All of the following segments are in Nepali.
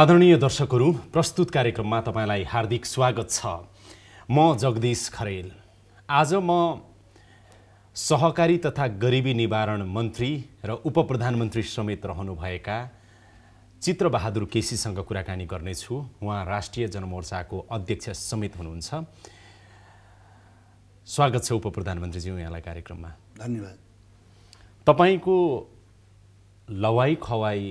आदरणीय दर्शकहरू प्रस्तुत कार्यक्रममा तपाईँलाई हार्दिक स्वागत छ म जगदीश खरेल आज म सहकारी तथा गरिबी निवारण मन्त्री र उप प्रधानमन्त्री समेत रहनुभएका चित्रबहादुर केसीसँग कुराकानी गर्नेछु उहाँ राष्ट्रिय जनमोर्चाको अध्यक्ष समेत हुनुहुन्छ स्वागत छ उप प्रधानमन्त्रीज्यू यहाँलाई कार्यक्रममा धन्यवाद तपाईँको लवाई खवाई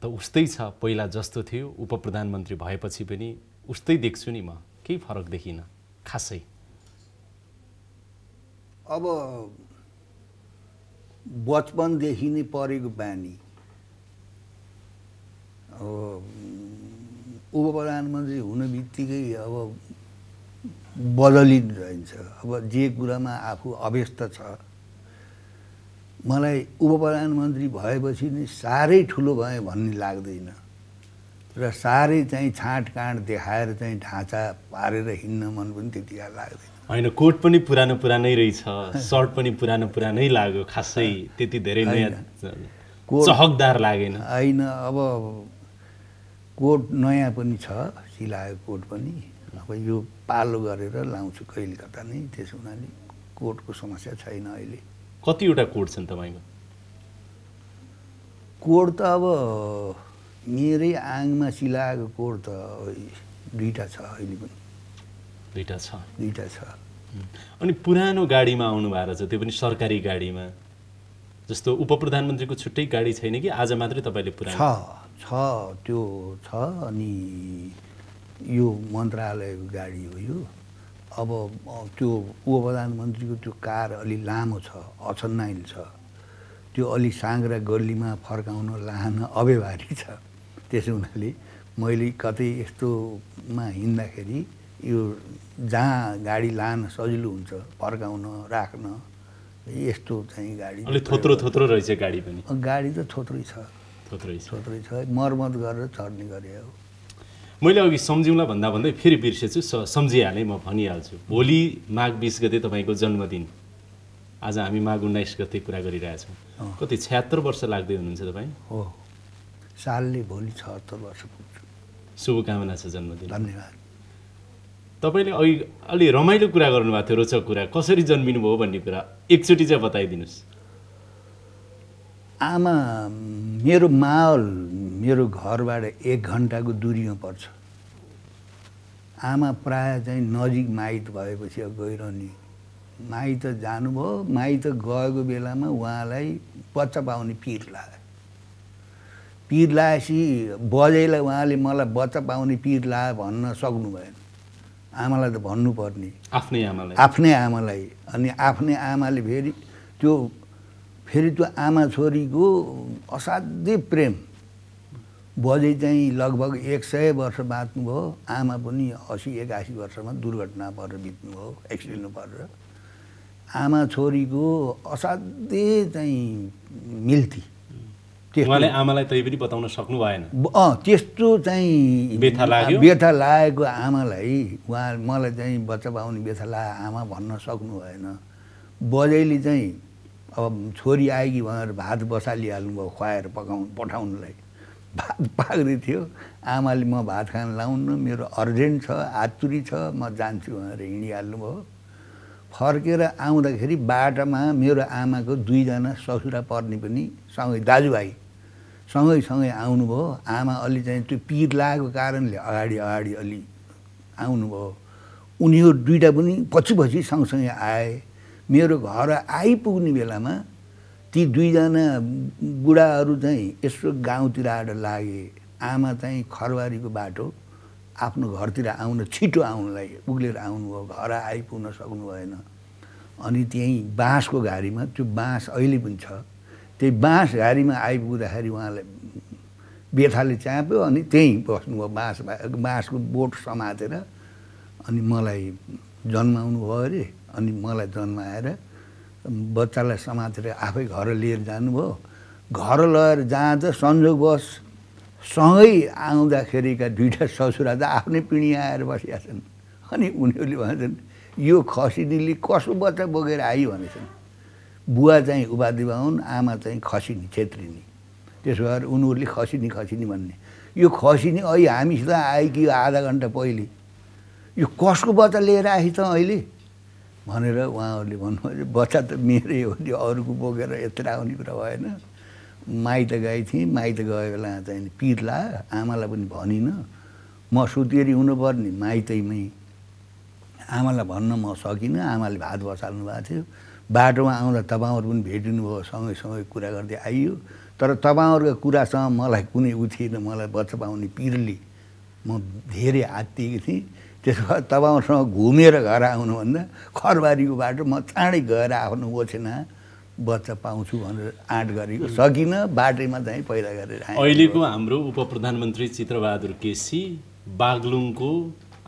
त उस्तै छ पहिला जस्तो थियो उप प्रधानमन्त्री भएपछि पनि उस्तै देख्छु नि म केही फरक देखिनँ खासै अब बचपनदेखि नै परेको बानी अब उप प्रधानमन्त्री हुने बित्तिकै अब बदलिँदो रहन्छ अब जे कुरामा आफू अभ्यस्त छ मलाई उप प्रधानमन्त्री भएपछि नि साह्रै ठुलो भएँ भन्ने लाग्दैन र साह्रै चाहिँ छाँटकाँट देखाएर चाहिँ ढाँचा पारेर हिँड्न मन पनि त्यति लाग्दैन होइन कोट पनि पुरानो पुरानै रहेछ सर्ट पनि पुरानो पुरानै लाग्यो खासै त्यति धेरै चहकदार लागेन होइन अब कोट नयाँ पनि छ सिलायो कोट पनि अब यो पालो गरेर लाउँछु कहिले कता नै त्यस हुनाले कोटको समस्या छैन अहिले कतिवटा कोड छन् तपाईँको कोड त अब मेरै आङमा सिलाएको कोड त दुईवटा छ अहिले पनि दुईवटा छ दुईवटा छ अनि पुरानो गाडीमा आउनु भएको छ त्यो पनि सरकारी गाडीमा जस्तो उप प्रधानमन्त्रीको छुट्टै गाडी छैन कि आज मात्रै तपाईँले पुरानो छ छ त्यो छ अनि यो मन्त्रालयको गाडी हो यो अब त्यो उप प्रधानमन्त्रीको त्यो कार अलि लामो छ अछन्नाइल छ त्यो अलि साँग्रा गल्लीमा फर्काउन लान अव्यवहारिक छ त्यसो हुनाले मैले कतै यस्तोमा हिँड्दाखेरि यो जहाँ गाडी लान सजिलो हुन्छ फर्काउन राख्न यस्तो चाहिँ गाडी थोत्रो थोत्रो रहेछ गाडी पनि गाडी त थोत्रै छ थोत्रै थोत्रै छ मर्मत गरेर चढ्ने गरे हो मैले अघि सम्झिउँला भन्दा भन्दै फेरि बिर्सेछु स सम्झिहालेँ म भनिहाल्छु भोलि माघ बिस गते तपाईँको जन्मदिन आज हामी माघ उन्नाइस गते कुरा गरिरहेछौँ कति छ्यात्तर वर्ष लाग्दै हुनुहुन्छ तपाईँ हो सालले भोलि छत्तर वर्ष पुग्छ शुभकामना छ जन्मदिन धन्यवाद तपाईँले अघि अलि रमाइलो कुरा गर्नुभएको थियो रोचक कुरा कसरी जन्मिनु भयो भन्ने कुरा एकचोटि चाहिँ बताइदिनुहोस् आमा मेरो माल मेरो घरबाट एक घन्टाको दुरीमा पर्छ आमा प्राय चाहिँ नजिक माइत भएपछि अब गइरहने माइत जानुभयो माइत गएको बेलामा उहाँलाई बच्चा पाउने पिर लाग्यो पिर लाएपछि बजेलाई उहाँले मलाई बच्चा पाउने पिर लायो भन्न सक्नु भएन आमालाई त भन्नुपर्ने आफ्नै आमालाई आफ्नै आमालाई अनि आफ्नै आमाले फेरि त्यो फेरि त्यो आमा छोरीको असाध्य प्रेम बजे चाहिँ लगभग एक सय वर्ष बाँच्नुभयो आमा पनि असी एकासी वर्षमा दुर्घटना परेर बित्नुभयो एक्सिडेन्ट परेर आमा छोरीको असाध्यै चाहिँ मिल्थी उहाँले आमालाई तै पनि बताउन सक्नु भएन अँ त्यस्तो चाहिँ व्यथा लाग्यो व्यथा लागेको आमालाई उहाँ मलाई चाहिँ बच्चा पाउने व्यथा लाग आमा भन्न सक्नु भएन बजैले चाहिँ अब छोरी आएकी भनेर भात बसालिहाल्नु भयो खुवाएर पकाउनु पठाउनुलाई भात पाक्दै थियो आमाले म भात खान लाउनु मेरो अर्जेन्ट छ आतुरी छ म जान्छु भनेर हिँडिहाल्नु भयो फर्केर आउँदाखेरि बाटोमा मेरो आमाको दुईजना ससुरा पर्ने पनि सँगै दाजुभाइ सँगै सँगैसँगै आउनुभयो आमा अलि चाहिँ त्यो पिर लागेको कारणले अगाडि अगाडि अलि आउनुभयो उनीहरू दुइटा पनि पछि पछि सँगसँगै आए मेरो घर आइपुग्ने बेलामा ती दुईजना बुढाहरू चाहिँ यसो गाउँतिर आएर लागे आमा चाहिँ खरबारीको बाटो आफ्नो घरतिर आउन छिटो आउनलाई उग्लेर आउनुभयो घर आइपुग्न सक्नु भएन अनि त्यहीँ बाँसको घारीमा त्यो बाँस अहिले पनि छ त्यही बाँस घारीमा आइपुग्दाखेरि उहाँलाई बेथाले च्याप्यो अनि त्यहीँ बस्नुभयो बाँस बाँसको बोट समातेर अनि मलाई जन्माउनु भयो अरे अनि मलाई जन्माएर बच्चालाई समातेर आफै घर लिएर जानुभयो घर लगेर जाँदा संजोगवश सँगै आउँदाखेरिका दुइटा ससुरा त आफ्नै पिँढी आएर बसिया छन् अनि उनीहरूले भन्छन् यो खसिनीले कसो बच्चा बोकेर आयो भनेछन् बुवा चाहिँ उपाधिमा हुन् आमा चाहिँ खसिनी छेत्रिनी त्यसो भएर उनीहरूले खसिनी खसिनी भन्ने यो खसिनी अहिले हामीसित आयो कि आधा घन्टा पहिले यो कसको बच्चा लिएर आएछ त अहिले भनेर उहाँहरूले भन्नुभयो बच्चा त मेरै हो नि अरूको बोकेर यत्र आउने कुरा भएन माइत गएको थिएँ माइत गए बेला चाहिँ पिरला आमालाई पनि भनिनँ म सुतेरी हुनुपर्ने माइतैमै आमालाई भन्न म सकिनँ आमाले भात बसाल्नु भएको थियो बाटोमा आउँदा तपाईँहरू पनि भेटिनु भयो सँगै सँगै कुरा गर्दै आइयो तर तपाईँहरूको कुरासँग मलाई कुनै उ थिएन मलाई बच्चा पाउने पिरली म धेरै आत्तिएको थिएँ त्यसो तपाईँसँग घुमेर घर आउनुभन्दा खरबारीको बाटो म चाँडै गएर आफ्नो ओछेना बच्चा पाउँछु भनेर आँट गरेको सकिनँ बाटैमा चाहिँ पहिला गरेर अहिलेको हाम्रो उप प्रधानमन्त्री चित्रबहादुर केसी बागलुङको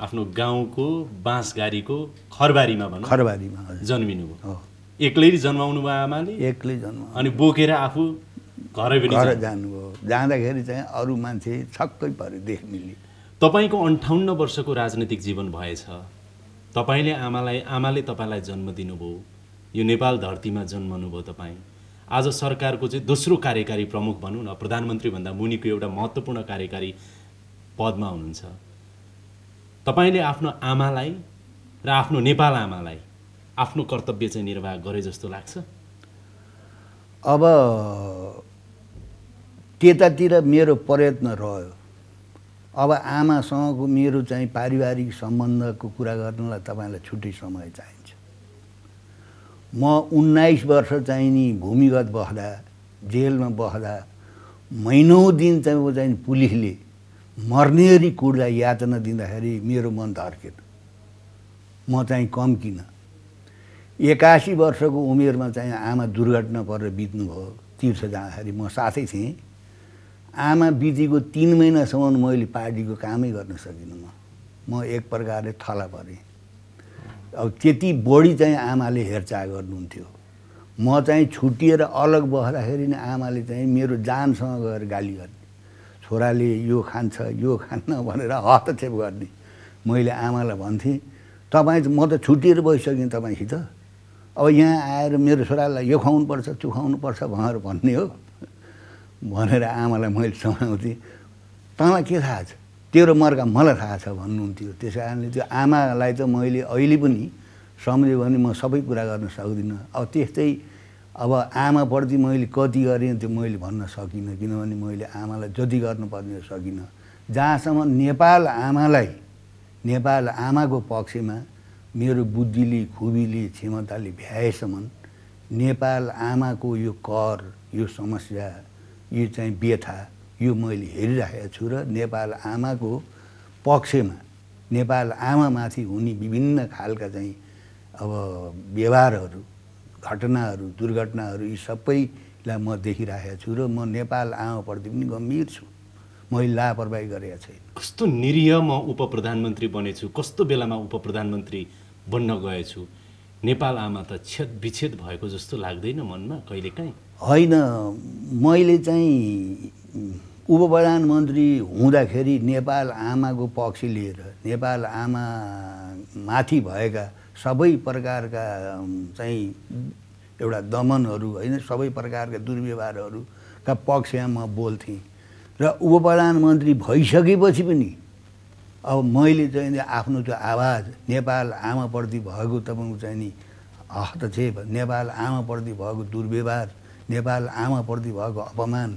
आफ्नो गाउँको बाँसगारीको खरबारीमा भनौँ खरबारीमा जन्मिनु भयो एक्लै जन्माउनु भयो आमाले एक्लै जन्म अनि बोकेर आफू घरै घर जानुभयो जाँदाखेरि चाहिँ अरू मान्छे छक्कै पऱ्यो देख्नेले तपाईँको अन्ठाउन्न वर्षको राजनैतिक जीवन भएछ तपाईँले आमालाई आमाले तपाईँलाई जन्म दिनुभयो यो नेपाल धरतीमा जन्मनुभयो तपाईँ आज सरकारको चाहिँ दोस्रो कार्यकारी प्रमुख भनौँ न प्रधानमन्त्रीभन्दा मुनिको एउटा महत्त्वपूर्ण कार्यकारी पदमा हुनुहुन्छ तपाईँले आफ्नो आमालाई र आफ्नो नेपाल आमालाई आफ्नो कर्तव्य चाहिँ निर्वाह गरे जस्तो लाग्छ अब त्यतातिर मेरो प्रयत्न रह्यो अब आमासँगको मेरो चाहिँ पारिवारिक सम्बन्धको कुरा गर्नलाई तपाईँलाई छुट्टै समय चाहिन्छ म उन्नाइस वर्ष चाहिँ नि भूमिगत बस्दा जेलमा बस्दा महिनौ दिन चाहिँ ऊ चाहिँ पुलिसले मर्नेरी कुडलाई यातना दिँदाखेरि मेरो मन धर्केन म चाहिँ कम किन एकासी वर्षको उमेरमा चाहिँ आमा दुर्घटना परेर बित्नुभयो तीर्थ जाँदाखेरि म साथै थिएँ आमा बिजीको तिन महिनासम्म मैले पार्टीको कामै गर्न सकिनँ म म एक प्रकारले थला परेँ अब त्यति बढी चाहिँ आमाले हेरचाह गर्नुहुन्थ्यो म चाहिँ छुट्टिएर अलग बस्दाखेरि नै आमाले चाहिँ मेरो जानसँग गएर गाली गर्ने छोराले यो खान्छ यो खान्न भनेर हस्तक्षेप गर्ने मैले आमालाई भन्थेँ तपाईँ म त छुट्टिएर बसिसकेँ तपाईँसित अब यहाँ आएर मेरो छोरालाई यो खुवाउनुपर्छ चुखाउनुपर्छ भनेर भन्ने हो भनेर आमालाई मैले सम्झाउँथेँ तँलाई के थाहा छ तेरो मर्का मलाई थाहा छ भन्नुहुन्थ्यो त्यस कारणले त्यो आमालाई त मैले अहिले पनि सम्झेँ भने म सबै कुरा गर्न सक्दिनँ अब त्यस्तै अब आमाप्रति मैले कति गरेँ त्यो मैले भन्न सकिनँ किनभने मैले आमालाई जति गर्नुपर्ने सकिनँ जहाँसम्म नेपाल आमालाई नेपाल आमाको पक्षमा मेरो बुद्धिले खुबीले क्षमताले भ्याएसम्म नेपाल आमाको यो कर यो समस्या यो चाहिँ व्यथा यो मैले हेरिराखेको छु र नेपाल आमाको पक्षमा नेपाल आमामाथि हुने विभिन्न खालका चाहिँ अब व्यवहारहरू घटनाहरू दुर्घटनाहरू यी सबैलाई म देखिरहेको छु र म नेपाल आमाप्रति पनि गम्भीर छु मैले लापरवाही गरेका छैन कस्तो निरीह म उप प्रधानमन्त्री बनेछु कस्तो बेलामा उप प्रधानमन्त्री बन्न गएछु नेपाल आमा त छेद विच्छेद भएको जस्तो लाग्दैन मनमा कहिलेकाहीँ होइन मैले चाहिँ उप प्रधानमन्त्री हुँदाखेरि नेपाल आमाको पक्ष लिएर नेपाल आमा माथि भएका सबै प्रकारका चाहिँ एउटा दमनहरू होइन सबै प्रकारका दुर्व्यवहारहरूका पक्षमा म बोल्थेँ र उप प्रधानमन्त्री भइसकेपछि पनि अब मैले चाहिँ आफ्नो त्यो आवाज नेपाल आमाप्रति भएको तपाईँको चाहिँ नि हस्तक्षेप नेपाल आमाप्रति भएको दुर्व्यवहार नेपाल आमाप्रति भएको अपमान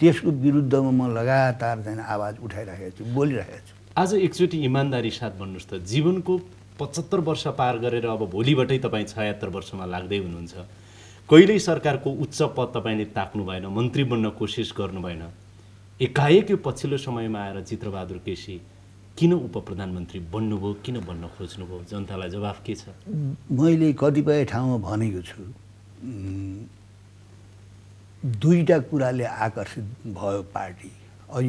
त्यसको विरुद्धमा म लगातार चाहिँ आवाज उठाइरहेको छु बोलिरहेको छु आज एकचोटि इमान्दारी साथ भन्नुहोस् त जीवनको पचहत्तर वर्ष पार गरेर अब भोलिबाटै तपाईँ छयत्तर वर्षमा लाग्दै हुनुहुन्छ कहिल्यै सरकारको उच्च पद तपाईँले ताक्नु भएन मन्त्री बन्न कोसिस गर्नु भएन एकाएक यो पछिल्लो समयमा आएर चित्रबहादुर केसी किन उप प्रधानमन्त्री बन्नुभयो किन बन्न खोज्नुभयो जनतालाई जवाफ के छ मैले कतिपय ठाउँमा भनेको छु दुईवटा कुराले आकर्षित भयो पार्टी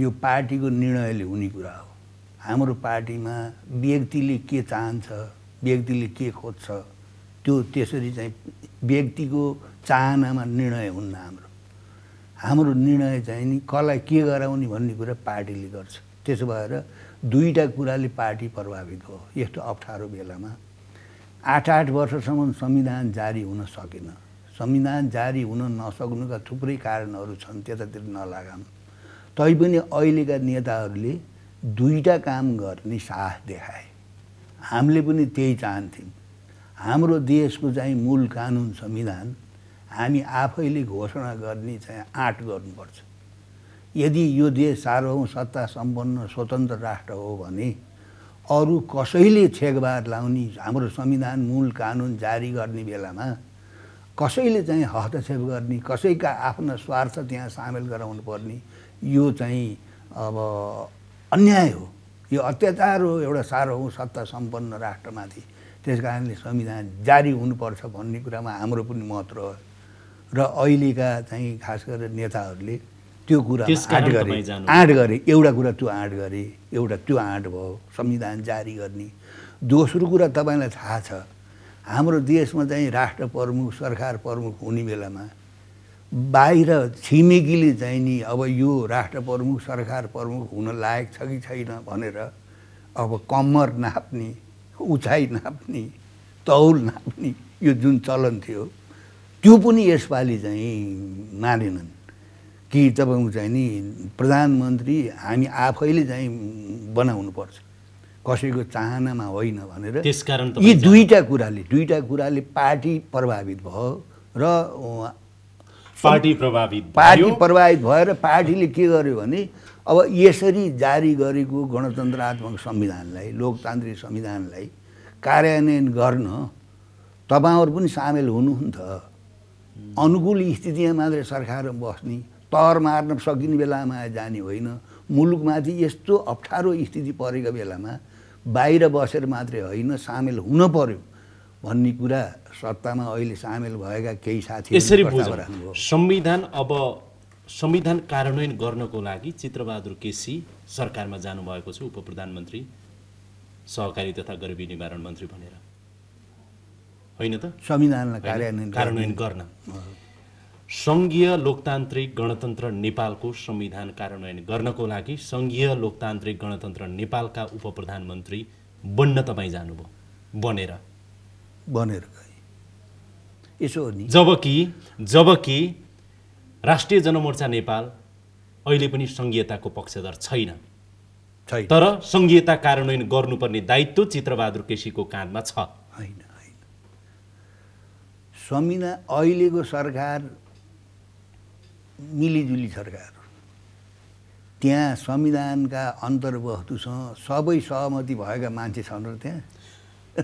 यो पार्टीको निर्णयले हुने कुरा हो हाम्रो पार्टीमा व्यक्तिले के चाहन्छ व्यक्तिले के खोज्छ त्यो त्यसरी चाहिँ व्यक्तिको चाहनामा निर्णय हुन्न हाम्रो हाम्रो निर्णय चाहिँ नि कसलाई के गराउने भन्ने कुरा पार्टीले गर्छ त्यसो भएर दुईवटा कुराले पार्टी प्रभावित हो यस्तो अप्ठ्यारो बेलामा आठ आठ वर्षसम्म संविधान जारी हुन सकेन संविधान जारी हुन नसक्नुका थुप्रै कारणहरू छन् त्यतातिर नलागम तैपनि अहिलेका नेताहरूले दुईवटा काम गर्ने साहस देखाए हामीले पनि त्यही चाहन्थ्यौँ हाम्रो देशको चाहिँ मूल कानुन संविधान हामी आफैले घोषणा गर्ने चाहिँ आँट गर्नुपर्छ यदि यो देश सार्वभौम सत्ता सम्पन्न स्वतन्त्र राष्ट्र हो भने अरू कसैले छेकबार लाउने हाम्रो संविधान मूल कानुन जारी गर्ने बेलामा कसैले चाहिँ हस्तक्षेप गर्ने कसैका आफ्ना स्वार्थ त्यहाँ सामेल गराउनु पर्ने यो चाहिँ अब अन्याय हो यो अत्याचार हो एउटा साह्रो हो सत्ता सम्पन्न राष्ट्रमाथि त्यस कारणले संविधान जारी हुनुपर्छ भन्ने कुरामा हाम्रो पनि मत रह्यो र अहिलेका चाहिँ खास गरेर नेताहरूले त्यो कुरा आँट गरे आँट गरे एउटा कुरा त्यो आँट गरे एउटा त्यो आँट भयो संविधान जारी गर्ने दोस्रो कुरा तपाईँलाई थाहा छ हाम्रो देशमा चाहिँ राष्ट्र प्रमुख सरकार प्रमुख हुने बेलामा बाहिर छिमेकीले चाहिँ नि अब यो राष्ट्र प्रमुख सरकार प्रमुख हुन लायक छ कि छैन भनेर अब कम्मर नाप्ने उचाइ नाप्ने तौल नाप्ने यो जुन चलन थियो त्यो पनि यसपालि चाहिँ मानेनन् कि तपाईँको चाहिँ नि प्रधानमन्त्री हामी आफैले चाहिँ बनाउनुपर्छ कसैको चाहनामा होइन भनेर त्यसकारण यी दुईवटा कुराले दुईवटा कुराले पार्टी प्रभावित भयो र पार्टी प्रभावित पार्टी प्रभावित भएर पार्टीले के गर्यो भने अब यसरी जारी गरेको गणतन्त्रात्मक संविधानलाई लोकतान्त्रिक संविधानलाई कार्यान्वयन गर्न तपाईँहरू पनि सामेल हुनुहुन्छ अनुकूल स्थितिमा मात्रै सरकार बस्ने तर मार्न सकिने बेलामा जाने होइन मुलुकमाथि यस्तो अप्ठ्यारो स्थिति परेको बेलामा बाहिर बसेर मात्रै होइन सामेल हुन पर्यो भन्ने कुरा सत्तामा अहिले सामेल भएका केही साथी यसरी संविधान अब संविधान कार्यान्वयन गर्नको लागि चित्रबहादुर केसी सरकारमा जानुभएको छ उप प्रधानमन्त्री सहकारी तथा गरिबी निवारण मन्त्री भनेर होइन त संविधानलाई कार्यान्वयन कार्यान्वयन गर्न सङ्घीय लोकतान्त्रिक गणतन्त्र नेपालको संविधान कार्यान्वयन गर्नको लागि सङ्घीय लोकतान्त्रिक गणतन्त्र नेपालका उप प्रधानमन्त्री बन्न तपाईँ जानुभयो बनेर बनेर यसो हो नि जबकि जबकि राष्ट्रिय जनमोर्चा नेपाल अहिले पनि सङ्घीयताको पक्षधर छैन तर सङ्घीयता कार्यान्वयन गर्नुपर्ने दायित्व चित्रबहादुर केसीको काँधमा छ होइन होइन संविधान अहिलेको सरकार मिलिजुली सरकार त्यहाँ संविधानका अन्तर्वस्तुसँग सबै सहमति भएका मान्छे छन् र त्यहाँ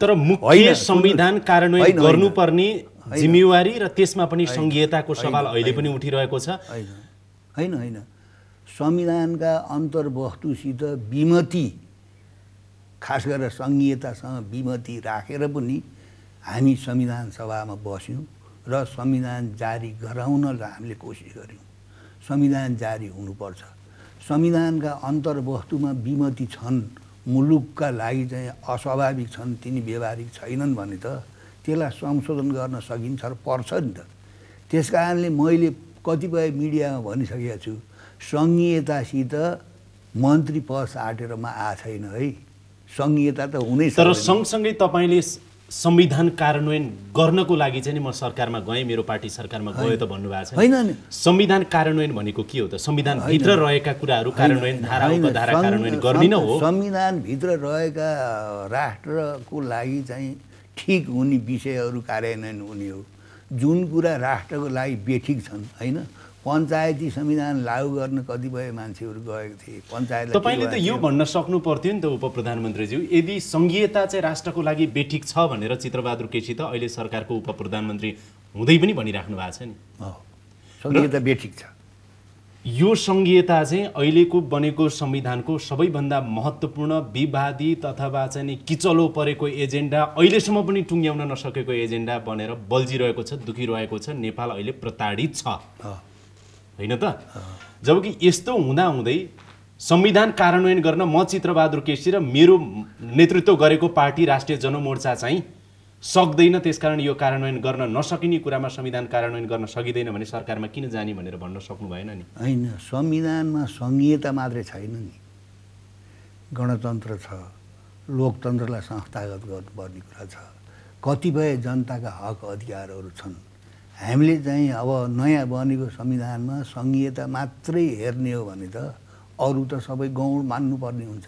तर मुख्य संविधान कार्यान्वयन गर्नुपर्ने जिम्मेवारी र त्यसमा पनि सङ्घीयताको सवाल अहिले पनि उठिरहेको छ होइन होइन संविधानका अन्तर्वस्तुसित विमति खास गरेर सङ्घीयतासँग विमति राखेर पनि हामी संविधान सभामा बस्यौँ र संविधान जारी गराउन हामीले कोसिस गऱ्यौँ संविधान जारी हुनुपर्छ संविधानका अन्तर्वस्तुमा विमति छन् मुलुकका लागि चाहिँ अस्वाभाविक छन् तिनी व्यवहारिक छैनन् भने त त्यसलाई संशोधन गर्न सकिन्छ र पर्छ नि त त्यस कारणले मैले कतिपय मिडियामा भनिसकेको छु सङ्घीयतासित मन्त्री पद साटेर म आएको छैन है सङ्घीयता त हुनै तर सँगसँगै तपाईँले संविधान कार्यान्वयन गर्नको लागि चाहिँ नि म सरकारमा गएँ मेरो पार्टी सरकारमा गयो त भन्नुभएको छ होइन संविधान कार्यान्वयन भनेको के हो त संविधानभित्र रहेका कुराहरू कार्यान्वयन धारा कार्यान्वयन गर्ने नै हो संविधानभित्र रहेका राष्ट्रको लागि चाहिँ ठिक हुने विषयहरू कार्यान्वयन हुने हो जुन कुरा राष्ट्रको लागि बेठिक छन् होइन पञ्चायती संविधान लागु गर्न कतिपय मान्छेहरू गएको थिए पञ्चायत तपाईँले त यो भन्न सक्नु पर्थ्यो नि त उप प्रधानमन्त्रीज्यू यदि सङ्घीयता चाहिँ राष्ट्रको लागि बेठिक छ भनेर चित्रबहादुर केसी त अहिले सरकारको उप प्रधानमन्त्री हुँदै पनि भनिराख्नु भएको छ नि सङ्घीयता बेठिक छ यो सङ्घीयता चाहिँ अहिलेको बनेको संविधानको सबैभन्दा महत्त्वपूर्ण विवादित अथवा चाहिँ नि किचलो परेको एजेन्डा अहिलेसम्म पनि टुङ्ग्याउन नसकेको एजेन्डा बनेर बल्झिरहेको छ दुखिरहेको छ नेपाल अहिले प्रताडित छ होइन त जबकि यस्तो हुँदाहुँदै संविधान कार्यान्वयन गर्न म चित्रबहादुर केसी र मेरो नेतृत्व गरेको पार्टी राष्ट्रिय जनमोर्चा चाहिँ सक्दैन त्यसकारण यो कार्यान्वयन गर्न नसकिने कुरामा संविधान कार्यान्वयन गर्न सकिँदैन भने सरकारमा किन जाने भनेर भन्न सक्नु भएन नि होइन संविधानमा सङ्घीयता मात्रै छैन नि गणतन्त्र छ लोकतन्त्रलाई संस्थागत गर्नुपर्ने कुरा छ कतिपय जनताका हक अधिकारहरू छन् हामीले चाहिँ अब नयाँ बनेको संविधानमा सङ्घीयता मात्रै हेर्ने हो भने त अरू त सबै गौण मान्नुपर्ने हुन्छ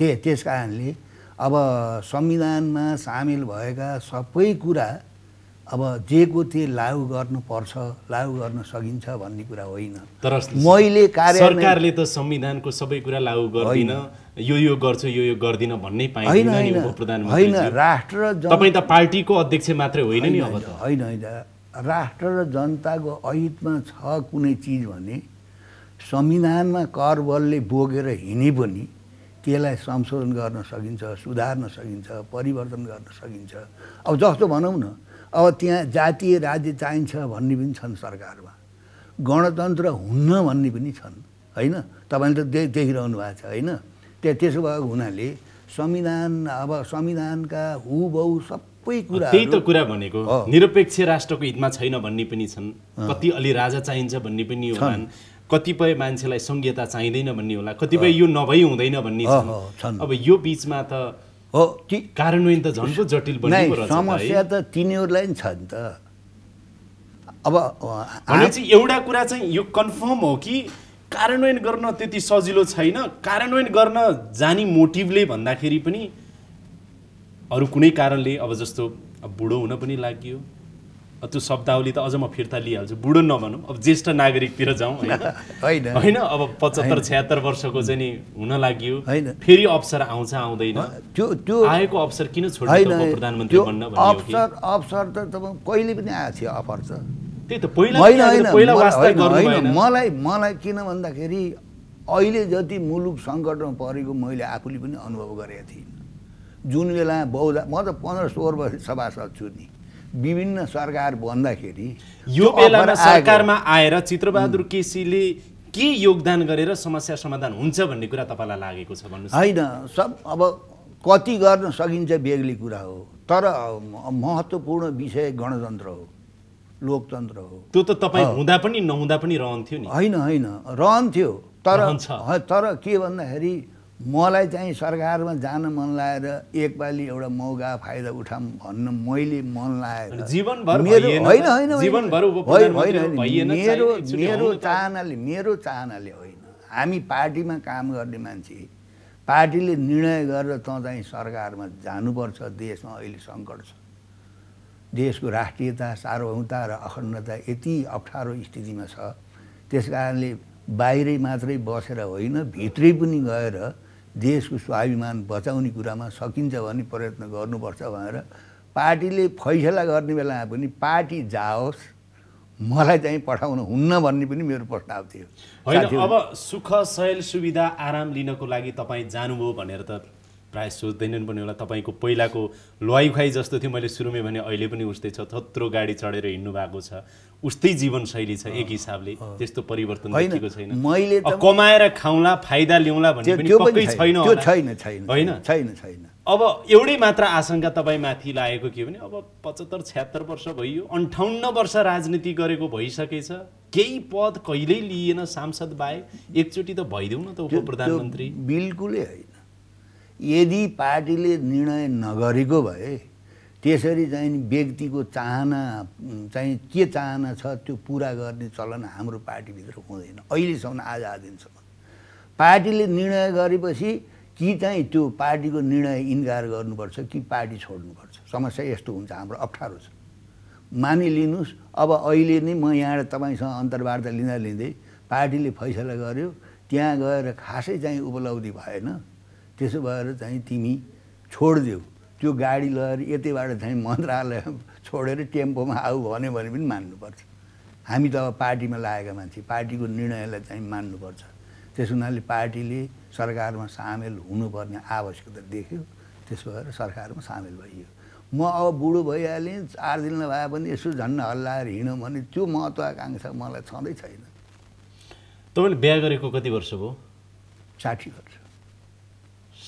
त्यही त्यस कारणले अब संविधानमा सामेल भएका सबै कुरा अब जेको को लागु गर्नुपर्छ लागु गर्न सकिन्छ भन्ने कुरा होइन तर मैले कार्य सरकारले त संविधानको सबै कुरा लागु गर्दिन यो यो गर्छु यो यो गर्दिन भन्नै पाइँदैन होइन राष्ट्र तपाईँ त पार्टीको अध्यक्ष मात्रै होइन नि अब त होइन होइन राष्ट्र र जनताको अहितमा छ कुनै चिज भने संविधानमा कर बलले बोकेर हिँडे पनि त्यसलाई संशोधन गर्न सकिन्छ सुधार्न सकिन्छ परिवर्तन गर्न सकिन्छ अब जस्तो भनौँ न अब त्यहाँ जातीय राज्य चाहिन्छ भन्ने पनि छन् सरकारमा गणतन्त्र हुन्न भन्ने पनि छन् होइन तपाईँले त देखिरहनु भएको छ होइन त्यहाँ त्यसो भएको हुनाले संविधान अब संविधानका हुबहु सब सबै कुरा त्यही त कुरा भनेको निरपेक्ष राष्ट्रको हितमा छैन भन्ने पनि छन् कति अलि राजा चाहिन्छ भन्ने पनि होलान् कतिपय मान्छेलाई संहिता चाहिँदैन भन्ने होला कतिपय यो नभई हुँदैन भन्ने छन् अब यो बिचमा त हो कार्यान्वयन त झन् जटिल समस्या त तिनीहरूलाई छ नि त अब भनेपछि एउटा कुरा चाहिँ यो कन्फर्म हो कि कार्यान्वयन गर्न त्यति सजिलो छैन कार्यान्वयन गर्न जाने मोटिभले भन्दाखेरि पनि अरू कुनै कारणले अब जस्तो अब बुढो हुन पनि लाग्यो त्यो शब्दावली त अझ म फिर्ता लिइहाल्छु बुढो नभनौँ अब ज्येष्ठ नागरिकतिर जाउँ होइन होइन अब पचहत्तर छ्यात्तर वर्षको चाहिँ नि हुन लाग्यो फेरि अवसर आउँछ आउँदैन त्यो त्यो आएको अवसर किन छोड्नु प्रधानमन्त्री बन्न अवसर अवसर त तपाईँ कहिले पनि आएको थियो अफर त त्यही त पहिला मलाई मलाई किन भन्दाखेरि अहिले जति मुलुक सङ्कटमा परेको मैले आफूले पनि अनुभव गरेको थिइनँ जुन बेला बहुधा म त पन्ध्र सोह्र वर्ष सभासद छु नि विभिन्न सरकार भन्दाखेरि यो बेलामा सरकारमा आएर चित्रबहादुर केसीले के योगदान गरेर समस्या समाधान हुन्छ भन्ने कुरा तपाईँलाई लागेको छ भन्नु होइन सब अब कति गर्न सकिन्छ बेग्ली कुरा हो तर महत्त्वपूर्ण विषय गणतन्त्र हो लोकतन्त्र हो त्यो त तपाईँ हुँदा पनि नहुँदा पनि रहन्थ्यो नि होइन होइन रहन्थ्यो तर तर के भन्दाखेरि मलाई चाहिँ सरकारमा जान मन लागेर एकपालि एउटा मौका फाइदा उठाउँ भन्न मैले मन लागेर होइन मेरो मेरो चाहनाले मेरो चाहनाले होइन हामी पार्टीमा काम गर्ने मान्छे पार्टीले निर्णय गरेर त चाहिँ सरकारमा जानुपर्छ देशमा अहिले सङ्कट छ देशको राष्ट्रियता सार्वभौमता र अखण्डता यति अप्ठ्यारो स्थितिमा छ त्यस कारणले बाहिरै मात्रै बसेर होइन भित्रै पनि गएर देशको स्वाभिमान बचाउने कुरामा सकिन्छ भने प्रयत्न गर्नुपर्छ भनेर पार्टीले फैसला गर्ने बेलामा पनि पार्टी जाओस् मलाई चाहिँ पठाउनु हुन्न भन्ने पनि मेरो प्रस्ताव थियो अब सुख सहल सुविधा आराम लिनको लागि तपाईँ जानुभयो भनेर त प्रायः सोच्दैनन् पनि होला तपाईँको पहिलाको लुवाइखुवाई जस्तो थियो मैले सुरुमै भने अहिले पनि उस्तै छ थत्रो गाडी चढेर हिँड्नु भएको छ उस्तै जीवनशैली छ एक हिसाबले त्यस्तो परिवर्तन देखेको छैन मैले कमाएर खाउँला फाइदा ल्याउँला भन्ने पनि पक्कै छैन छैन छैन अब एउटै मात्र आशंका तपाईँ माथि लागेको के भने अब पचहत्तर छ्यात्तर वर्ष भइयो अन्ठाउन्न वर्ष राजनीति गरेको भइसकेछ केही पद कहिल्यै लिएन सांसद बाहेक एकचोटि त भइदेऊ न त उप प्रधानमन्त्री बिल्कुलै होइन यदि पार्टीले निर्णय नगरेको भए त्यसरी चाहिँ व्यक्तिको चाहना चाहिँ के चाहना छ त्यो पुरा गर्ने चलन हाम्रो पार्टीभित्र हुँदैन अहिलेसम्म आज आदिनसम्म पार्टीले निर्णय गरेपछि कि चाहिँ त्यो पार्टीको निर्णय इन्कार गर्नुपर्छ कि पार्टी छोड्नुपर्छ समस्या यस्तो हुन्छ हाम्रो अप्ठ्यारो छ मानिलिनुहोस् अब अहिले नै म यहाँबाट तपाईँसँग अन्तर्वार्ता लिँदा लिँदै पार्टीले फैसला गर्यो त्यहाँ गएर खासै चाहिँ उपलब्धि भएन त्यसो भएर चाहिँ तिमी छोडिदेऊ त्यो गाडी लगेर यतैबाट चाहिँ मन्त्रालय छोडेर टेम्पोमा आऊ भन्यो भने पनि मान्नुपर्छ हामी त अब पार्टीमा लागेका मान्छे पार्टीको निर्णयलाई चाहिँ मान्नुपर्छ त्यस हुनाले पार्टीले सरकारमा सामेल हुनुपर्ने आवश्यकता देख्यो त्यसो भएर सरकारमा सामेल भइयो म अब बुढो भइहालेँ चार दिन नभए पनि यसो झन् हल्लाएर हिँडौँ भने त्यो महत्त्वाकाङ्क्षा मलाई छँदै छैन तपाईँले बिहा गरेको कति वर्ष भयो साठी वर्ष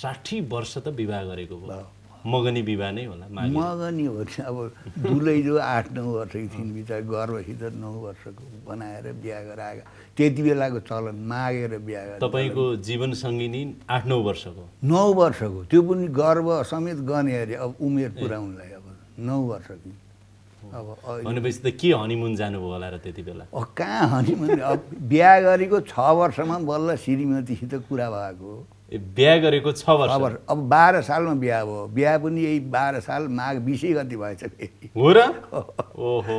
साठी वर्ष त विवाह गरेको भयो मगनी विवाह नै होला मगनी हो अब दुलै जो आठ नौ वर्षकै थिइन् बिचरा गर्भसित नौ वर्षको बनाएर बिहा गराएको त्यति बेलाको चलन मागेर बिहा गरेर तपाईँको जीवन सङ्गिनी आठ नौ वर्षको नौ वर्षको त्यो पनि गर्व समेत गर्ने अरे अब उमेर पुऱ्याउनुलाई अब नौ वर्षको अब भनेपछि त के हनीमुन जानुभयो होला र त्यति बेला कहाँ हनीमुन अब बिहा गरेको छ वर्षमा बल्ल श्रीमतीसित कुरा भएको बिहा गरेको छ वर्ष अब बाह्र सालमा बिहा भयो बिहा पनि यही बाह्र साल माघ बिसै गति भएछ हो र ओहो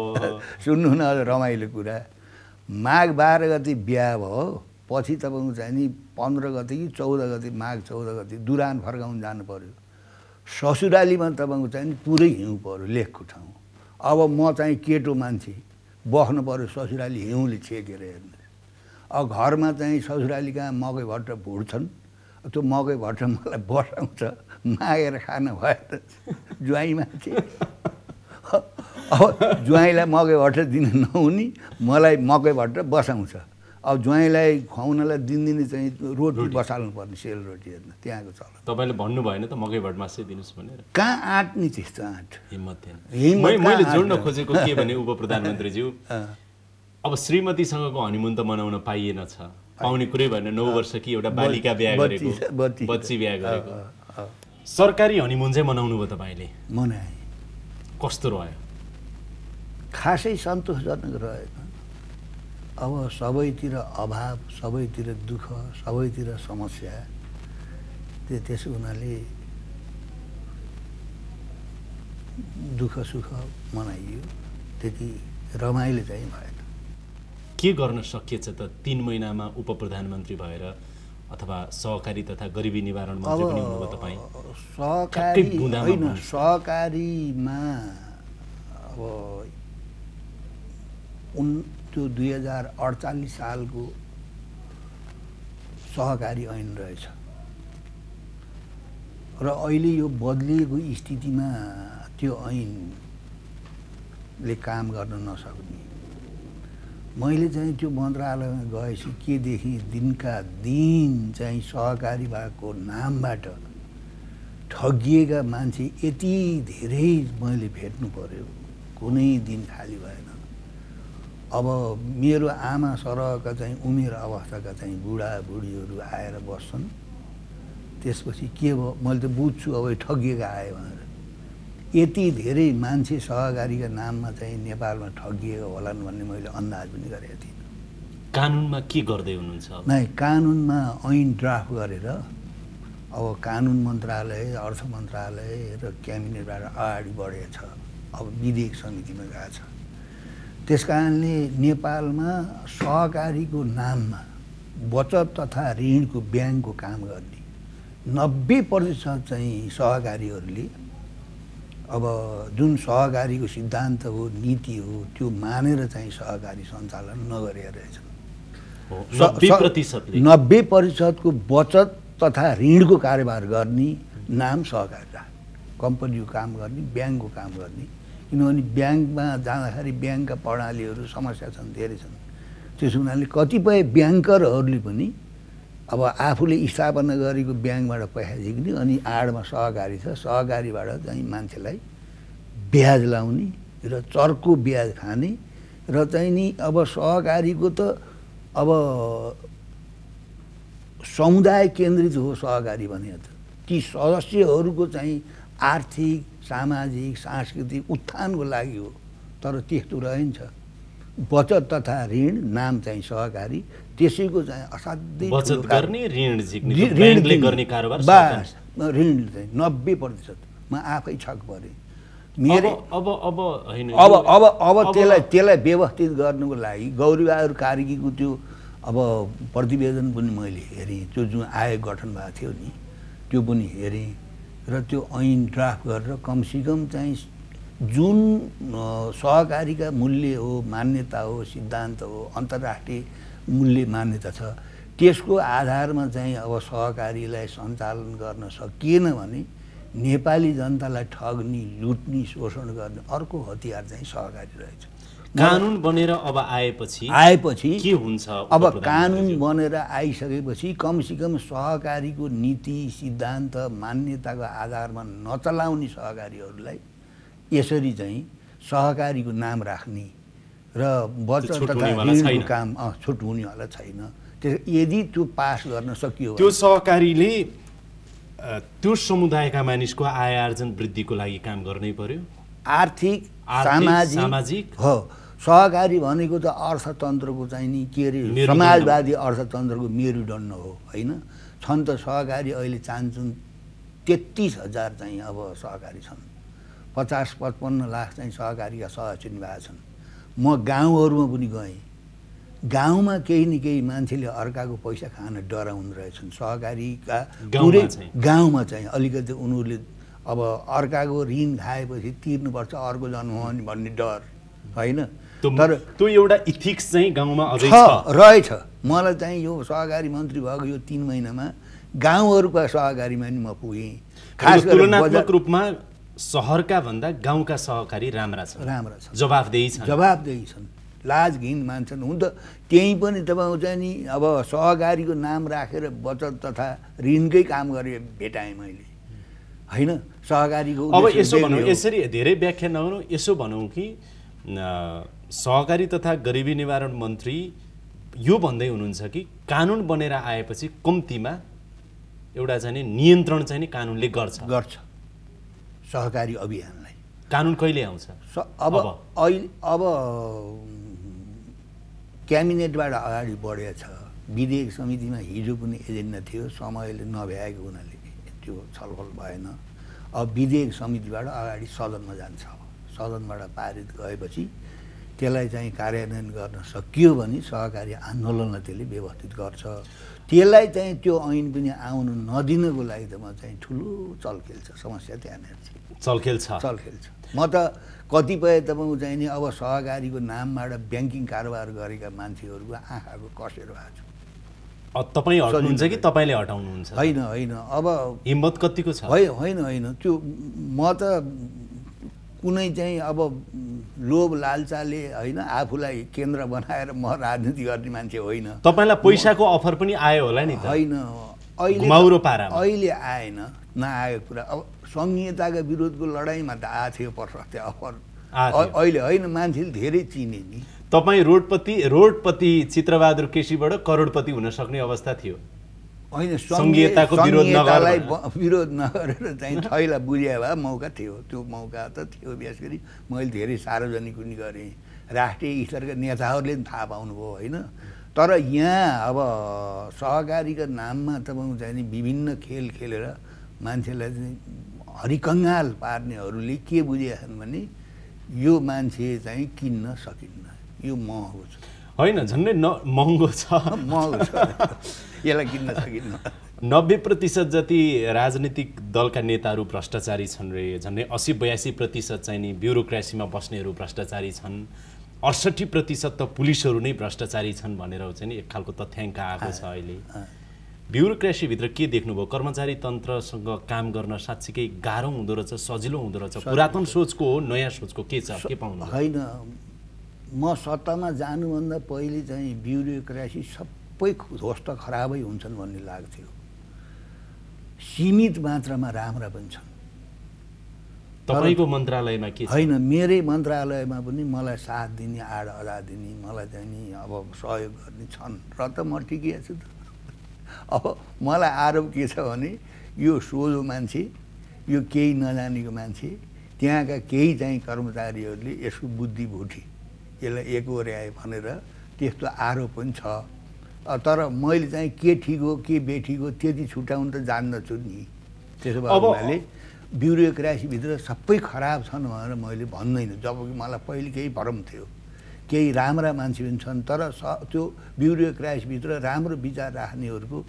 सुन्नु न रमाइलो कुरा माघ बाह्र गति बिहा भयो पछि तपाईँको चाहिँ नि पन्ध्र गति कि चौध गति माघ चौध गति दुरान फर्काउनु जानु पऱ्यो ससुरालीमा तपाईँको चाहिँ नि पुरै हिउँ पऱ्यो लेखको ठाउँ अब म चाहिँ केटो मान्छे बस्नु पऱ्यो ससुराली हिउँले छेकेर हेर्नु अब घरमा चाहिँ ससुरालीका मकैभट्ट भुट्छन् त्यो मकै भट्ट मलाई बसाउँछ मागेर खानु भयो त ज्वाइँ मान्छे अब ज्वाइँलाई मकै भट्टा दिन नहुने मलाई मकै भट्ट बसाउँछ अब ज्वाइँलाई खुवाउनलाई दिनदिनै चाहिँ रोटी बसाल्नु पर्ने सेलरोटी हेर्न त्यहाँको चलन तपाईँले भन्नु भएन त मकै भट्ट मासै दिनुहोस् भनेर कहाँ आँट्ने त्यस्तो आँट हिम्मत मैले जोड्न खोजेको के भने उप प्रधानमन्त्रीज्यू अब श्रीमतीसँगको हनिमुन त मनाउन पाइएन छ पाउने कुरै भएन नौ वर्ष कि एउटा बालिका बिहा गरेको बच्ची बिहा गरेको सरकारी हनिमुन चाहिँ मनाउनु भयो तपाईँले मनाए कस्तो रह्यो खासै सन्तोषजनक रहेन अब सबैतिर अभाव सबैतिर दुःख सबैतिर समस्या त्यो त्यसो हुनाले दुःख सुख मनाइयो त्यति रमाइलो चाहिँ भयो के गर्न सकिएछ त तिन महिनामा उप प्रधानमन्त्री भएर अथवा सहकारी तथा गरिबी निवारण तपाईँ सहकारी होइन सहकारीमा अब उन त्यो दुई हजार अडचालिस सालको सहकारी ऐन रहेछ र अहिले यो बदलिएको स्थितिमा त्यो ऐनले काम गर्न नसक्ने मैले चाहिँ त्यो मन्त्रालयमा गएपछि के देखेँ दिनका दिन चाहिँ सहकारी भएको नामबाट ठगिएका मान्छे यति धेरै मैले भेट्नु पऱ्यो कुनै दिन खाली भएन अब मेरो आमा सरहका चाहिँ उमेर अवस्थाका चाहिँ बुढाबुढीहरू आएर बस्छन् त्यसपछि के भयो मैले त बुझ्छु अब ठगिएका आएँ भनेर यति धेरै मान्छे सहकारीका नाममा चाहिँ नेपालमा ठगिएको होलान् भन्ने मैले अन्दाज पनि गरेको थिइनँ कानुनमा के गर्दै हुनुहुन्छ नै कानुनमा ऐन ड्राफ्ट गरेर अब कानुन मन्त्रालय अर्थ मन्त्रालय र क्याबिनेटबाट अगाडि बढेको छ अब विधेयक समितिमा गएको छ त्यस कारणले नेपालमा सहकारीको नाममा बचत तथा ऋणको ब्याङ्कको काम गर्ने नब्बे प्रतिशत चाहिँ सहकारीहरूले अब जुन सहकारीको सिद्धान्त हो नीति हो त्यो मानेर चाहिँ सहकारी सञ्चालन नगरेका रहेछन् नब्बे प्रतिशतको बचत तथा ऋणको कारोबार गर्ने नाम सहकारिता कम्पनीको काम गर्ने ब्याङ्कको काम गर्ने किनभने ब्याङ्कमा जाँदाखेरि ब्याङ्कका प्रणालीहरू समस्या छन् धेरै छन् त्यसो हुनाले कतिपय ब्याङ्करहरूले पनि अब आफूले स्थापना गरेको ब्याङ्कबाट पैसा झिक्ने अनि आडमा सहकारी छ सहकारीबाट चाहिँ मान्छेलाई ब्याज लाउने र चर्को ब्याज खाने र चाहिँ नि अब सहकारीको त अब समुदाय केन्द्रित हो सहकारी भने त ती सदस्यहरूको चाहिँ आर्थिक सामाजिक सांस्कृतिक उत्थानको लागि हो तर त्यस्तो रहेन बचत तथा ऋण नाम चाहिँ सहकारी त्यसैको चाहिँ असाध्यै ऋण ऋणले गर्ने कारोबार ऋण नब्बे प्रतिशत म आफै छक परेँ मेरो अब अब अब अब अब त्यसलाई त्यसलाई व्यवस्थित गर्नुको लागि गौरीबहादुर कार्कीको त्यो अब प्रतिवेदन पनि मैले हेरेँ त्यो जुन आयोग गठन भएको थियो नि त्यो पनि हेरेँ र त्यो ऐन ड्राफ्ट गरेर कमसेकम चाहिँ जुन सहकारीका मूल्य हो मान्यता हो सिद्धान्त हो अन्तर्राष्ट्रिय मूल्य मान्यता छ त्यसको आधारमा चाहिँ अब सहकारीलाई सञ्चालन गर्न सकिएन भने नेपाली जनतालाई ठग्ने लुट्ने शोषण गर्ने अर्को हतियार चाहिँ सहकारी रहेछ कानुन बनेर अब आएपछि आएपछि के हुन्छ अब कानुन बनेर आइसकेपछि कमसेकम सहकारीको नीति सिद्धान्त मान्यताको आधारमा नचलाउने सहकारीहरूलाई यसरी चाहिँ सहकारीको नाम राख्ने र बचत काम छुट हुनेवाला छैन त्यस यदि त्यो पास गर्न सकियो त्यो सहकारीले त्यो समुदायका मानिसको आय आर्जन वृद्धिको लागि काम गर्नै पर्यो आर्थिक सामाजिक हो सहकारी भनेको त अर्थतन्त्रको चाहिँ नि के अरे समाजवादी अर्थतन्त्रको मेरुदण्ड हो होइन छन् त सहकारी अहिले चाहन्छन् तेत्तिस हजार चाहिँ अब सहकारी छन् पचास पचपन्न लाख चाहिँ सहकारीका सहचिन भएका छन् म गाउँहरूमा पनि गएँ गाउँमा केही न केही मान्छेले अर्काको पैसा खान डराउनु रहेछन् सहकारीका पुरै गाउँमा चाहिँ अलिकति उनीहरूले अब अर्काको ऋण खाएपछि तिर्नुपर्छ अर्को जन्म भन्ने डर होइन तर त्यो एउटा इथिक्स चाहिँ गाउँमा छ रहेछ मलाई चाहिँ यो सहकारी मन्त्री भएको यो तिन महिनामा गाउँहरूका सहकारीमा नि म पुगेँ खास रूपमा सहरका भन्दा गाउँका सहकारी राम्रा छन् राम्रा छन् जवाफदेही छन् जवाबदेही छन् घिन मान्छन् हुन त त्यहीँ पनि तपाईँ चाहिँ नि अब सहकारीको नाम राखेर बचत तथा ऋणकै काम गरे भेटाएँ मैले होइन सहकारीको अब यसो भनौँ यसरी धेरै व्याख्या नगरौँ यसो भनौँ कि सहकारी तथा गरिबी निवारण मन्त्री यो भन्दै हुनुहुन्छ कि कानुन बनेर आएपछि कम्तीमा एउटा चाहिँ नियन्त्रण चाहिँ नि कानुनले गर्छ गर्छ सहकारी अभियानलाई कानुन कहिले आउँछ अब अहिले अब क्याबिनेटबाट अगाडि बढेछ विधेयक समितिमा हिजो पनि एजेन्डा थियो समयले नभ्याएको हुनाले त्यो छलफल भएन अब विधेयक समितिबाट अगाडि सदनमा जान्छ सदनबाट पारित गएपछि त्यसलाई चाहिँ कार्यान्वयन गर्न सकियो भने सहकारी आन्दोलनलाई त्यसले व्यवस्थित गर्छ त्यसलाई चाहिँ त्यो ऐन पनि आउनु नदिनको लागि त म चाहिँ ठुलो चलखेल छ समस्या त्यहाँनिर चलखेल छ चलखेल छ म त कतिपय म चाहिँ नि अब सहकारीको नामबाट ब्याङ्किङ कारोबार गरेका मान्छेहरूको आँखाको कसेर भएको छ तपाईँ हटाउनुहुन्छ कि तपाईँले हटाउनुहुन्छ होइन होइन अब हिम्मत कतिको छ होइन होइन त्यो म त कुनै चाहिँ अब लोभ लालचाले होइन आफूलाई केन्द्र बनाएर म राजनीति गर्ने मान्छे होइन तपाईँलाई पैसाको अफर पनि आयो होला नि होइन अहिले अहिले आएन नआएको कुरा अब सङ्घीयताको विरोधको लडाइँमा त आएको थियो प्रशस्त अफर अहिले होइन मान्छेले धेरै चिने नि तपाईँ रोडपति रोडपति चित्रबहादुर केसीबाट करोडपति हुन सक्ने अवस्था थियो होइन सङ्घीयताको विरोध विरोध नगरेर चाहिँ थैला बुझ्या भए मौका थियो त्यो मौका त थियो विशेष गरी मैले धेरै सार्वजनिक पनि गरेँ राष्ट्रिय स्तरका नेताहरूले पनि थाहा पाउनुभयो होइन तर यहाँ अब सहकारीका नाममा तपाईँ चाहिँ विभिन्न खेल खेलेर मान्छेलाई चाहिँ हरिकङ्गाल पार्नेहरूले के बुझेका छन् भने यो मान्छे चाहिँ किन्न सकिन्न यो महँगो छ होइन झन्डै न महँगो छ महँगो छ यसलाई किन्न सकिन्न नब्बे प्रतिशत जति राजनीतिक दलका नेताहरू भ्रष्टाचारी छन् रे झन्डै असी बयासी प्रतिशत चाहिँ नि ब्युरोक्रेसीमा बस्नेहरू भ्रष्टाचारी छन् अडसठी प्रतिशत त पुलिसहरू नै भ्रष्टाचारी छन् भनेर चाहिँ एक खालको तथ्याङ्क आएको छ अहिले ब्युरोक्रेसीभित्र के देख्नुभयो कर्मचारी तन्त्रसँग काम गर्न साँच्चीकै गाह्रो हुँदो रहेछ सजिलो हुँदो रहेछ पुरातन सोचको हो नयाँ सोचको के छ के पाउनु होइन म सत्तामा जानुभन्दा पहिले चाहिँ ब्युरोक्रेसी सब सबै ध्वस्त खराबै हुन्छन् भन्ने लाग्थ्यो सीमित मात्रामा राम्रा पनि छन् तपाईँको मन्त्रालयमा के होइन मेरै मन्त्रालयमा पनि मलाई साथ दिने आड अडा दिने मलाई चाहिँ नि अब सहयोग गर्ने छन् र त म ठिकै छु त अब मलाई आरोप के छ भने यो सोझो मान्छे यो केही नजानेको मान्छे त्यहाँका केही चाहिँ कर्मचारीहरूले यसको बुद्धि भुटी यसलाई ओर्याए भनेर त्यस्तो आरोप पनि छ तर मैले चाहिँ के ठिक हो के बेठिक हो त्यति छुट्याउनु त जान्दछु नि त्यसो भए हुनाले ब्युरोक्रासीभित्र सबै खराब छन् भनेर मैले भन्दैन जब कि मलाई पहिले केही भरम थियो केही राम्रा मान्छे पनि छन् तर स त्यो ब्युरोक्रासीभित्र राम्रो विचार राख्नेहरूको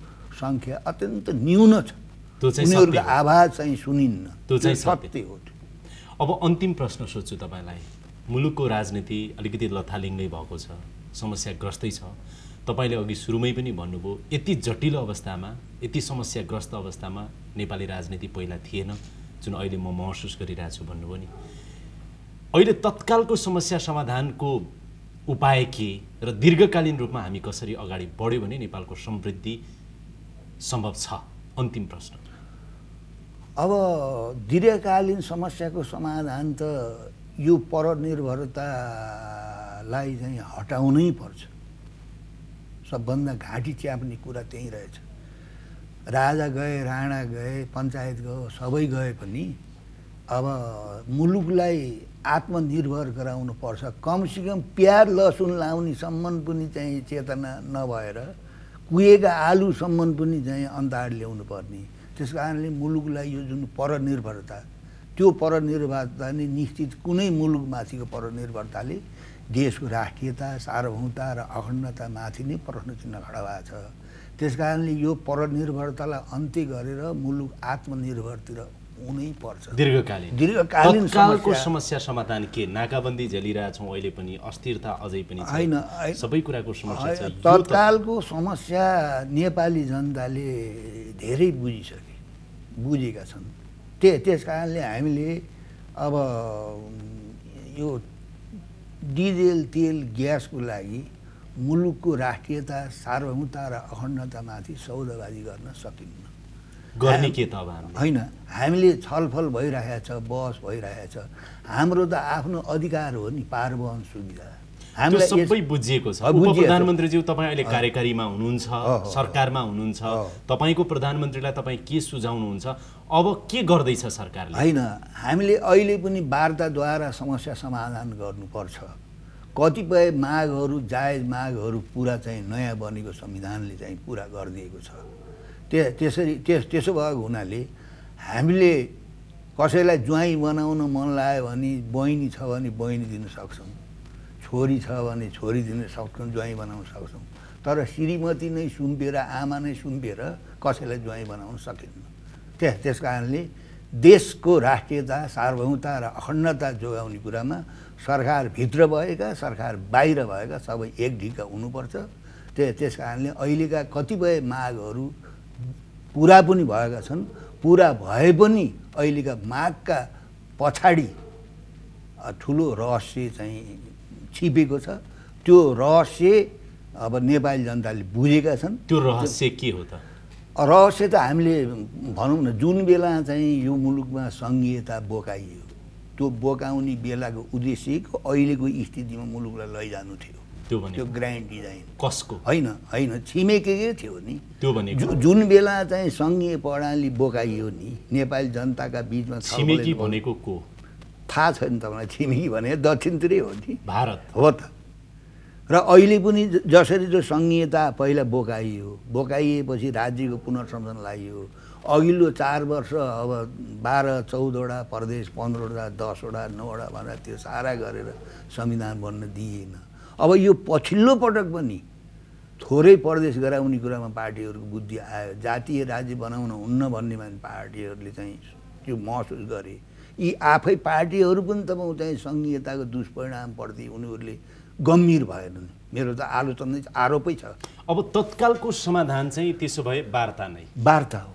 सङ्ख्या अत्यन्त न्यून छ उनीहरूको आवाज चाहिँ सुनिन्न त्यो चाहिँ सत्य हो अब अन्तिम प्रश्न सोध्छु तपाईँलाई मुलुकको राजनीति अलिकति लथालिङ्गै भएको छ समस्याग्रस्तै छ तपाईँले अघि सुरुमै पनि भन्नुभयो यति जटिल अवस्थामा यति समस्याग्रस्त अवस्थामा नेपाली राजनीति पहिला थिएन जुन अहिले म महसुस गरिरहेको छु भन्नुभयो नि अहिले तत्कालको समस्या समाधानको उपाय के र दीर्घकालीन रूपमा हामी कसरी अगाडि बढ्यो भने नेपालको समृद्धि सम्भव छ अन्तिम प्रश्न अब दीर्घकालीन समस्याको समाधान त यो परनिर्भरतालाई चाहिँ हटाउनै पर्छ सबभन्दा घाँटी च्याप्ने कुरा त्यहीँ रहेछ राजा गए राणा गए पञ्चायत गयो सबै गए पनि अब मुलुकलाई आत्मनिर्भर गराउनु पर्छ कमसेकम प्याज लसुन लाउनेसम्म पनि चाहिँ चेतना नभएर कुहिएका आलुसम्म पनि चाहिँ अन्ताड ल्याउनु पर्ने त्यस कारणले मुलुकलाई यो जुन परनिर्भरता त्यो परनिर्भरता नै निश्चित कुनै मुलुकमाथिको परनिर्भरताले देशको राष्ट्रियता सार्वभौमता र अखण्डतामाथि नै प्रश्न चिन्ह खडा भएको छ त्यस कारणले यो परनिर्भरतालाई अन्त्य गरेर मुलुक आत्मनिर्भरतिर हुनै पर्छ दीर्घकालीन दीर्घकालीन समस्या समाधान के नाकाबन्दी झेलिरहेछौँ अहिले पनि अस्थिरता अझै पनि होइन सबै कुराको समस्या तत्कालको समस्या नेपाली जनताले धेरै बुझिसके बुझेका छन् त्यस कारणले हामीले अब यो डिजेल तेल ग्यासको लागि मुलुकको राष्ट्रियता सार्वभौमता र अखण्डतामाथि सौदाबाजी गर्न सकिन्न गर्ने के त होइन हामीले छलफल भइरहेको छ बहस भइरहेको छ हाम्रो त आफ्नो अधिकार हो नि पारवहन सुविधा हामीलाई सबै बुझिएको छ प्रधानमन्त्रीज्यू तपाईँ अहिले कार्यकारीमा हुनुहुन्छ सरकारमा हुनुहुन्छ तपाईँको प्रधानमन्त्रीलाई तपाईँ के सुझाउनुहुन्छ अब के गर्दैछ सरकारले होइन हामीले अहिले पनि वार्ताद्वारा समस्या समाधान गर्नुपर्छ कतिपय मागहरू जायज मागहरू पुरा चाहिँ नयाँ बनेको संविधानले चाहिँ पुरा गरिदिएको छ त्य त्यसरी त्यस त्यसो भएको हुनाले हामीले कसैलाई ज्वाइँ बनाउन मन लाग्यो भने बहिनी छ भने बहिनी दिन सक्छौँ छोरी छ भने छोरी दिन सक्छौँ ज्वाइँ बनाउन सक्छौँ तर श्रीमती नै सुम्पिएर आमा नै सुम्पिएर कसैलाई ज्वाइँ बनाउन सकिन्न त्यस त्यस कारणले देशको राष्ट्रियता सार्वभौमता र अखण्डता जोगाउने कुरामा सरकारभित्र भएका सरकार बाहिर भएका सबै एक ढिका हुनुपर्छ त्य त्यस कारणले अहिलेका कतिपय मागहरू पुरा पनि भएका छन् पुरा भए पनि अहिलेका मागका पछाडि ठुलो रहस्य चाहिँ छिपेको छ त्यो रहस्य अब नेपाली जनताले बुझेका छन् त्यो रहस्य के हो त रहस्य त हामीले भनौँ न जुन बेला चाहिँ यो मुलुकमा सङ्घीयता बोकाइयो त्यो बोकाउने बेलाको उद्देश्य अहिलेको स्थितिमा मुलुकलाई लैजानु थियो त्यो त्यो ग्रान्ड डिजाइन कसको होइन होइन छिमेकीकै थियो नि त्यो भने जुन बेला चाहिँ सङ्घीय प्रणाली बोकाइयो नि नेपाली जनताका बिचमा छिमेकी भनेको को थाहा छ नि तपाईँलाई छिमेकी भने दक्षिणतिरै हो नि भारत हो त र अहिले पनि जसरी जो सङ्घीयता पहिला बोकाइयो बोकाइएपछि राज्यको पुनर्संरचना लगाइयो अघिल्लो चार वर्ष अब बाह्र चौधवटा प्रदेश पन्ध्रवटा दसवटा नौवटा भनेर त्यो सारा गरेर संविधान बन्न दिइएन अब यो पछिल्लो पटक पनि थोरै प्रदेश गराउने कुरामा पार्टीहरूको बुद्धि आयो जातीय राज्य बनाउन हुन्न भन्ने मान पार्टीहरूले चाहिँ त्यो महसुस गरे यी आफै पार्टीहरू पनि तपाईँ चाहिँ सङ्घीयताको दुष्परिणामप्रति उनीहरूले गम्भीर भएन मेरो त आलोचना आरोपै छ अब तत्कालको समाधान चाहिँ त्यसो भए वार्ता नै वार्ता हो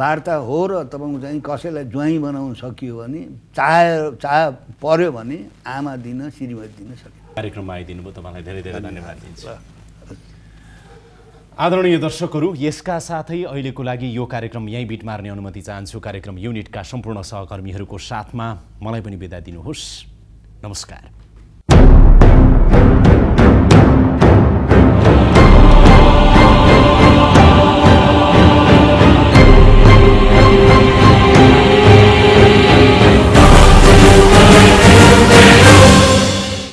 वार्ता हो र तपाईँको चाहिँ कसैलाई ज्वाइँ बनाउन सकियो भने चाह चाह पर्यो भने आमा दिन श्रीमती दिन सकियो कार्यक्रममा आइदिनु भयो तपाईँलाई धेरै धेरै धन्यवाद दिन्छु आदरणीय दर्शकहरू यसका साथै अहिलेको लागि यो कार्यक्रम यहीँ बिट मार्ने अनुमति चाहन्छु कार्यक्रम युनिटका सम्पूर्ण सहकर्मीहरूको साथमा मलाई पनि बिदा दिनुहोस् नमस्कार